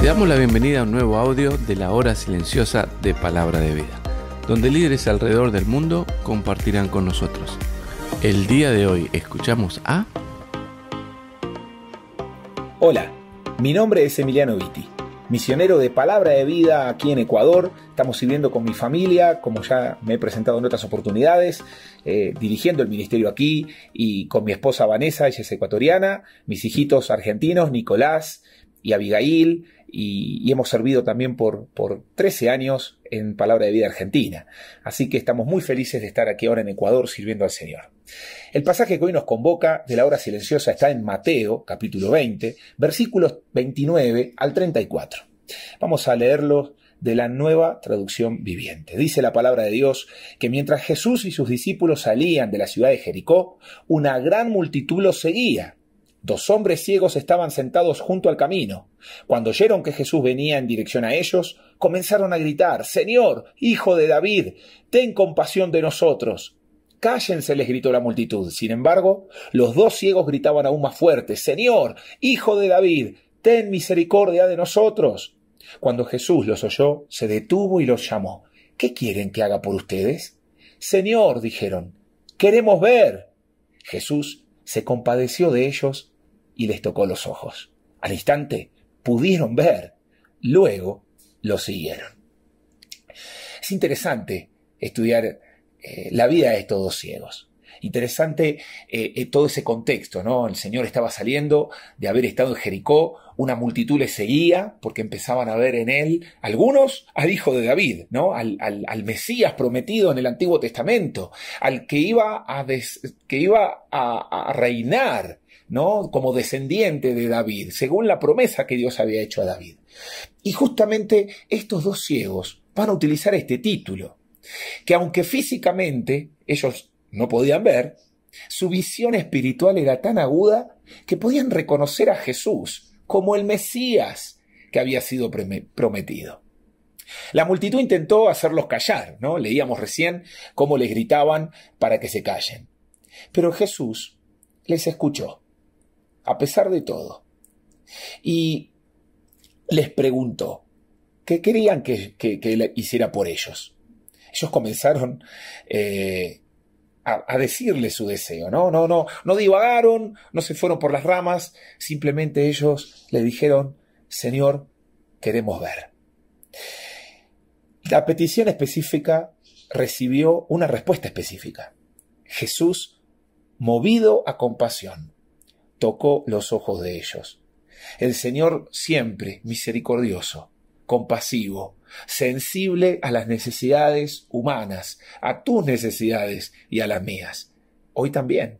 Te damos la bienvenida a un nuevo audio de la hora silenciosa de Palabra de Vida, donde líderes alrededor del mundo compartirán con nosotros. El día de hoy escuchamos a... Hola, mi nombre es Emiliano Vitti, misionero de Palabra de Vida aquí en Ecuador. Estamos sirviendo con mi familia, como ya me he presentado en otras oportunidades, eh, dirigiendo el ministerio aquí y con mi esposa Vanessa, ella es ecuatoriana, mis hijitos argentinos, Nicolás, y Abigail, y, hemos servido también por, por 13 años en Palabra de Vida Argentina. Así que estamos muy felices de estar aquí ahora en Ecuador sirviendo al Señor. El pasaje que hoy nos convoca de la hora silenciosa está en Mateo, capítulo 20, versículos 29 al 34. Vamos a leerlo de la nueva traducción viviente. Dice la palabra de Dios que mientras Jesús y sus discípulos salían de la ciudad de Jericó, una gran multitud los seguía Dos hombres ciegos estaban sentados junto al camino. Cuando oyeron que Jesús venía en dirección a ellos, comenzaron a gritar Señor, Hijo de David, ten compasión de nosotros. Cállense, les gritó la multitud. Sin embargo, los dos ciegos gritaban aún más fuerte Señor, Hijo de David, ten misericordia de nosotros. Cuando Jesús los oyó, se detuvo y los llamó. ¿Qué quieren que haga por ustedes? Señor, dijeron, queremos ver. Jesús se compadeció de ellos y les tocó los ojos. Al instante pudieron ver, luego lo siguieron. Es interesante estudiar eh, la vida de estos dos ciegos interesante eh, eh, todo ese contexto, ¿no? El Señor estaba saliendo de haber estado en Jericó, una multitud le seguía porque empezaban a ver en él, algunos al hijo de David, ¿no? Al, al, Mesías prometido en el Antiguo Testamento, al que iba a, que iba a reinar, ¿no? Como descendiente de David, según la promesa que Dios había hecho a David. Y justamente estos dos ciegos van a utilizar este título, que aunque físicamente ellos no podían ver, su visión espiritual era tan aguda que podían reconocer a Jesús como el Mesías que había sido prometido. La multitud intentó hacerlos callar, ¿no? Leíamos recién cómo les gritaban para que se callen. Pero Jesús les escuchó, a pesar de todo, y les preguntó qué querían que, Él hiciera por ellos. Ellos comenzaron eh, a, decirle su deseo, ¿no? No, no, no divagaron, no se fueron por las ramas, simplemente ellos le dijeron, Señor, queremos ver. La petición específica recibió una respuesta específica. Jesús, movido a compasión, tocó los ojos de ellos. El Señor siempre misericordioso compasivo, sensible a las necesidades humanas, a tus necesidades y a las mías. Hoy también.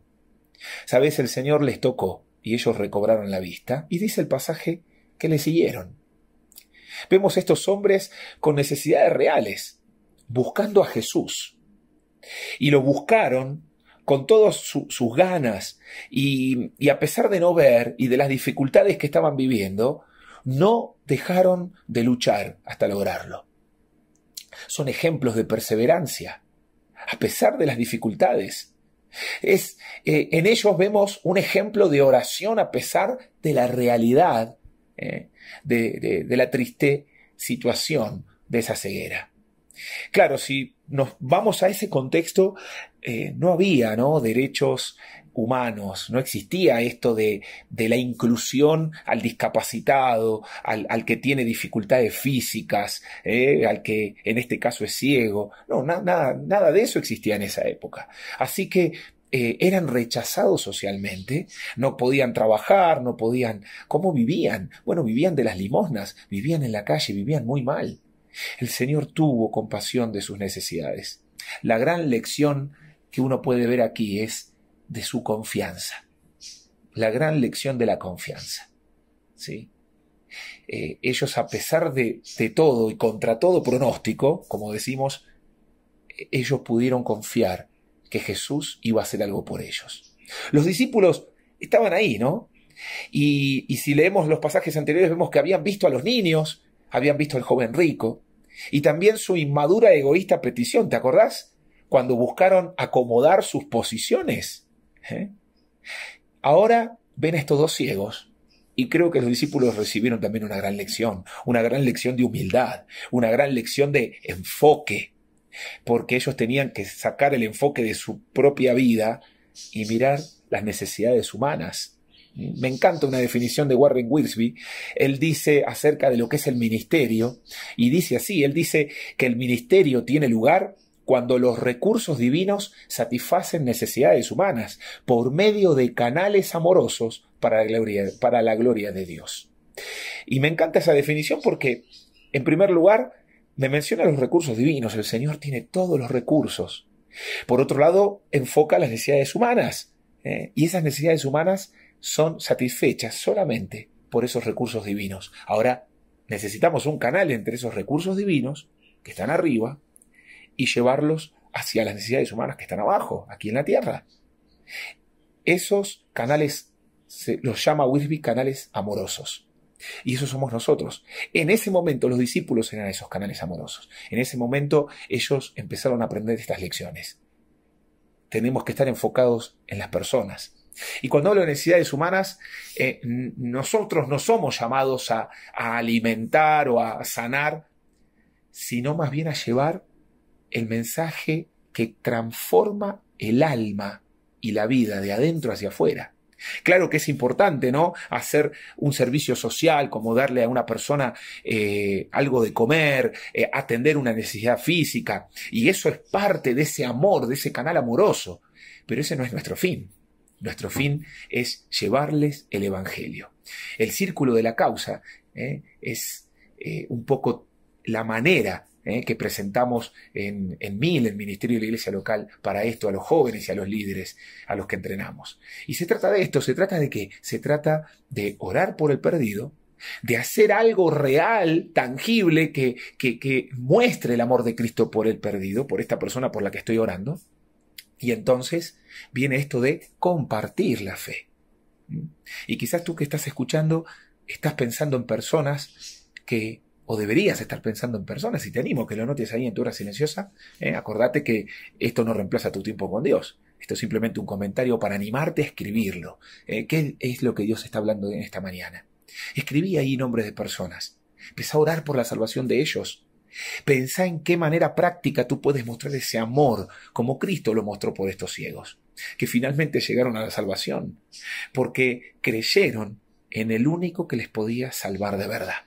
Sabes, el Señor les tocó y ellos recobraron la vista, y dice el pasaje que le siguieron. Vemos estos hombres con necesidades reales, buscando a Jesús. Y lo buscaron con todas sus ganas y, y a pesar de no ver y de las dificultades que estaban viviendo, no dejaron de luchar hasta lograrlo. Son ejemplos de perseverancia, a pesar de las dificultades. Es, eh, en ellos vemos un ejemplo de oración a pesar de la realidad, eh, de la triste situación de esa ceguera. Claro, si nos vamos a ese contexto, eh, no había ¿no? derechos humanos, no existía esto de, la inclusión al discapacitado, al, que tiene dificultades físicas, eh, al que en este caso es ciego, no, nada de eso existía en esa época. Así que eh, eran rechazados socialmente, no podían trabajar, no podían... ¿Cómo vivían? Bueno, vivían de las limosnas, vivían en la calle, vivían muy mal. El Señor tuvo compasión de sus necesidades. La gran lección que uno puede ver aquí es de su confianza. La gran lección de la confianza. ¿Sí? Eh, ellos, a pesar de, de todo y contra todo pronóstico, como decimos, e, ellos pudieron confiar que Jesús iba a hacer algo por ellos. Los discípulos estaban ahí, ¿no? y, si leemos los pasajes anteriores, vemos que habían visto a los niños, habían visto al joven rico, y también su inmadura egoísta petición, ¿te acordás? Cuando buscaron acomodar sus posiciones. ¿eh? Ahora ven estos dos ciegos y creo que los discípulos recibieron también una gran lección, una gran lección de humildad, una gran lección de enfoque, porque ellos tenían que sacar el enfoque de su propia vida y mirar las necesidades humanas me encanta una definición de Warren Wilsby. Él dice acerca de lo que es el ministerio y dice así, él dice que el ministerio tiene lugar cuando los recursos divinos satisfacen necesidades humanas por medio de canales amorosos para la gloria, de Dios. Y me encanta esa definición porque, en primer lugar, me menciona los recursos divinos. El Señor tiene todos los recursos. Por otro lado, enfoca las necesidades humanas. ¿eh? Y esas necesidades humanas son satisfechas solamente por esos recursos divinos. Ahora, necesitamos un canal entre esos recursos divinos que están arriba y llevarlos hacia las necesidades humanas que están abajo, aquí en la Tierra. Esos canales se los llama Wisby canales amorosos. Y esos somos nosotros. En ese momento los discípulos eran esos canales amorosos. En ese momento ellos empezaron a aprender estas lecciones. Tenemos que estar enfocados en las personas, y cuando hablo de necesidades humanas, eh, nosotros no somos llamados a, alimentar o a sanar, sino más bien a llevar el mensaje que transforma el alma y la vida de adentro hacia afuera. Claro que es importante, ¿no? Hacer un servicio social, como darle a una persona eh, algo de comer, eh, atender una necesidad física, y eso es parte de ese amor, de ese canal amoroso, pero ese no es nuestro fin. Nuestro fin es llevarles el Evangelio. El círculo de la causa ¿eh? es eh, un poco la manera ¿eh? que presentamos en, mí, en el Ministerio de la Iglesia Local, para esto, a los jóvenes y a los líderes a los que entrenamos. Y se trata de esto, se trata de qué? Se trata de orar por el perdido, de hacer algo real, tangible, que, que muestre el amor de Cristo por el perdido, por esta persona por la que estoy orando y entonces viene esto de compartir la fe. Y quizás tú que estás escuchando, estás pensando en personas que, o deberías estar pensando en personas, y te animo que lo notes ahí en tu hora silenciosa, ¿eh? acordate que esto no reemplaza tu tiempo con Dios. Esto es simplemente un comentario para animarte a escribirlo. ¿eh? ¿Qué es lo que Dios está hablando en esta mañana? Escribí ahí nombres de personas. Empezá a orar por la salvación de ellos. Pensá en qué manera práctica tú puedes mostrar ese amor como Cristo lo mostró por estos ciegos, que finalmente llegaron a la salvación, porque creyeron en el único que les podía salvar de verdad.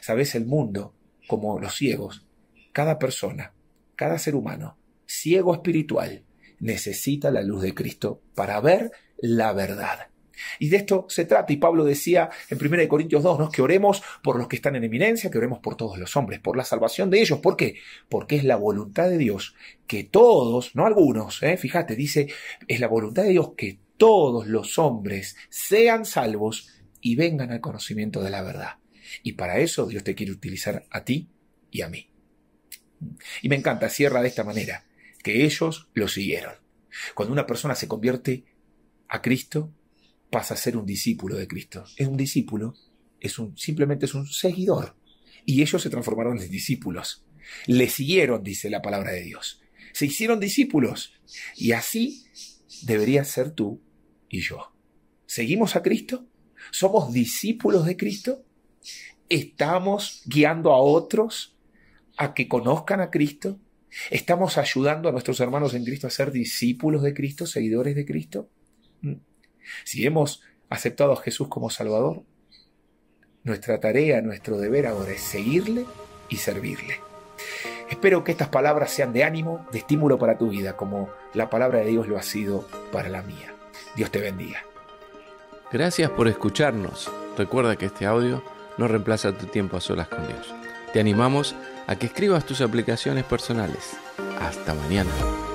Sabes, el mundo, como los ciegos, cada persona, cada ser humano, ciego espiritual, necesita la luz de Cristo para ver la verdad. Y de esto se trata. Y Pablo decía en 1 Corintios 2, ¿no? que oremos por los que están en eminencia, que oremos por todos los hombres, por la salvación de ellos. ¿Por qué? Porque es la voluntad de Dios que todos, no algunos, ¿eh? fíjate, dice, es la voluntad de Dios que todos los hombres sean salvos y vengan al conocimiento de la verdad. Y para eso Dios te quiere utilizar a ti y a mí. Y me encanta, cierra de esta manera, que ellos lo siguieron. Cuando una persona se convierte a Cristo, pasa a ser un discípulo de Cristo. Es un discípulo, es un, simplemente es un seguidor. Y ellos se transformaron en discípulos. Le siguieron, dice la palabra de Dios. Se hicieron discípulos. Y así deberías ser tú y yo. ¿Seguimos a Cristo? ¿Somos discípulos de Cristo? ¿Estamos guiando a otros a que conozcan a Cristo? ¿Estamos ayudando a nuestros hermanos en Cristo a ser discípulos de Cristo, seguidores de Cristo? Mm. Si hemos aceptado a Jesús como Salvador, nuestra tarea, nuestro deber ahora es seguirle y servirle. Espero que estas palabras sean de ánimo, de estímulo para tu vida, como la palabra de Dios lo ha sido para la mía. Dios te bendiga. Gracias por escucharnos. Recuerda que este audio no reemplaza tu tiempo a solas con Dios. Te animamos a que escribas tus aplicaciones personales. Hasta mañana.